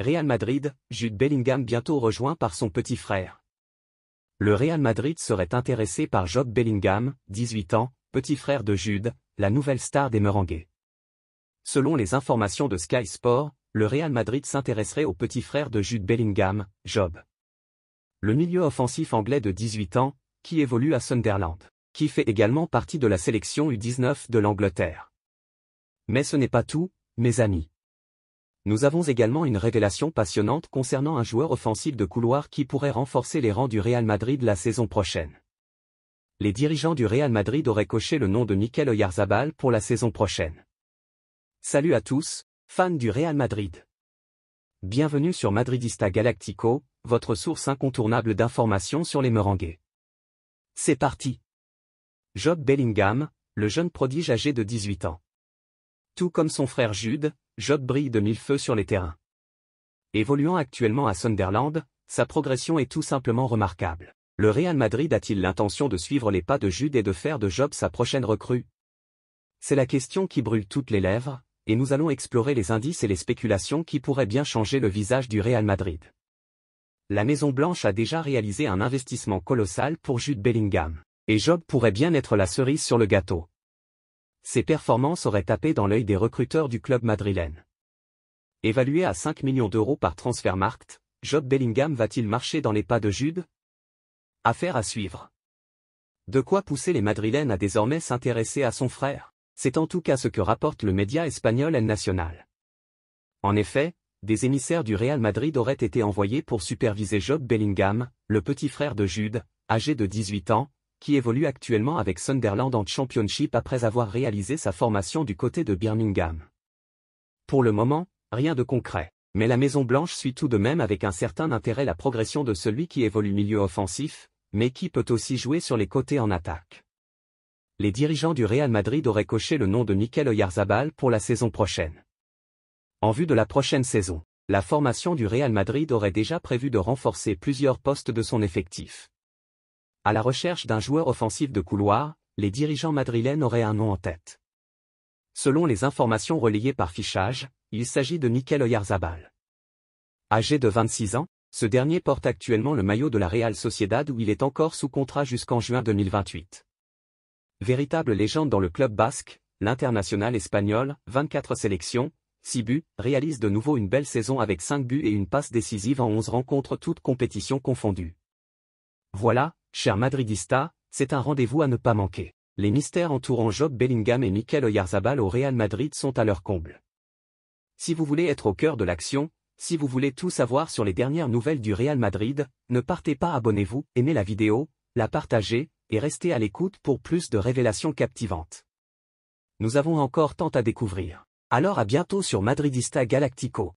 Real Madrid, Jude Bellingham bientôt rejoint par son petit frère. Le Real Madrid serait intéressé par Job Bellingham, 18 ans, petit frère de Jude, la nouvelle star des Merengues. Selon les informations de Sky Sport, le Real Madrid s'intéresserait au petit frère de Jude Bellingham, Job. Le milieu offensif anglais de 18 ans, qui évolue à Sunderland, qui fait également partie de la sélection U19 de l'Angleterre. Mais ce n'est pas tout, mes amis. Nous avons également une révélation passionnante concernant un joueur offensif de couloir qui pourrait renforcer les rangs du Real Madrid la saison prochaine. Les dirigeants du Real Madrid auraient coché le nom de Mikel Oyarzabal pour la saison prochaine. Salut à tous, fans du Real Madrid. Bienvenue sur Madridista Galactico, votre source incontournable d'informations sur les merengues. C'est parti. Job Bellingham, le jeune prodige âgé de 18 ans. Tout comme son frère Jude, Job brille de mille feux sur les terrains. Évoluant actuellement à Sunderland, sa progression est tout simplement remarquable. Le Real Madrid a-t-il l'intention de suivre les pas de Jude et de faire de Job sa prochaine recrue C'est la question qui brûle toutes les lèvres, et nous allons explorer les indices et les spéculations qui pourraient bien changer le visage du Real Madrid. La Maison Blanche a déjà réalisé un investissement colossal pour Jude Bellingham, et Job pourrait bien être la cerise sur le gâteau. Ses performances auraient tapé dans l'œil des recruteurs du club madrilène. Évalué à 5 millions d'euros par Transfermarkt, Job Bellingham va-t-il marcher dans les pas de Jude Affaire à suivre. De quoi pousser les Madrilènes à désormais s'intéresser à son frère C'est en tout cas ce que rapporte le média espagnol El Nacional. En effet, des émissaires du Real Madrid auraient été envoyés pour superviser Job Bellingham, le petit frère de Jude, âgé de 18 ans, qui évolue actuellement avec Sunderland en Championship après avoir réalisé sa formation du côté de Birmingham. Pour le moment, rien de concret, mais la Maison Blanche suit tout de même avec un certain intérêt la progression de celui qui évolue milieu offensif, mais qui peut aussi jouer sur les côtés en attaque. Les dirigeants du Real Madrid auraient coché le nom de Mikel Oyarzabal pour la saison prochaine. En vue de la prochaine saison, la formation du Real Madrid aurait déjà prévu de renforcer plusieurs postes de son effectif. À la recherche d'un joueur offensif de couloir, les dirigeants madrilènes auraient un nom en tête. Selon les informations relayées par fichage, il s'agit de Mikel Oyarzabal. Âgé de 26 ans, ce dernier porte actuellement le maillot de la Real Sociedad où il est encore sous contrat jusqu'en juin 2028. Véritable légende dans le club basque, l'international espagnol, 24 sélections, 6 buts, réalise de nouveau une belle saison avec 5 buts et une passe décisive en 11 rencontres toutes compétitions confondues. Voilà, Cher Madridista, c'est un rendez-vous à ne pas manquer. Les mystères entourant Job Bellingham et Mikel Oyarzabal au Real Madrid sont à leur comble. Si vous voulez être au cœur de l'action, si vous voulez tout savoir sur les dernières nouvelles du Real Madrid, ne partez pas abonnez-vous, aimez la vidéo, la partagez, et restez à l'écoute pour plus de révélations captivantes. Nous avons encore tant à découvrir. Alors à bientôt sur Madridista Galactico.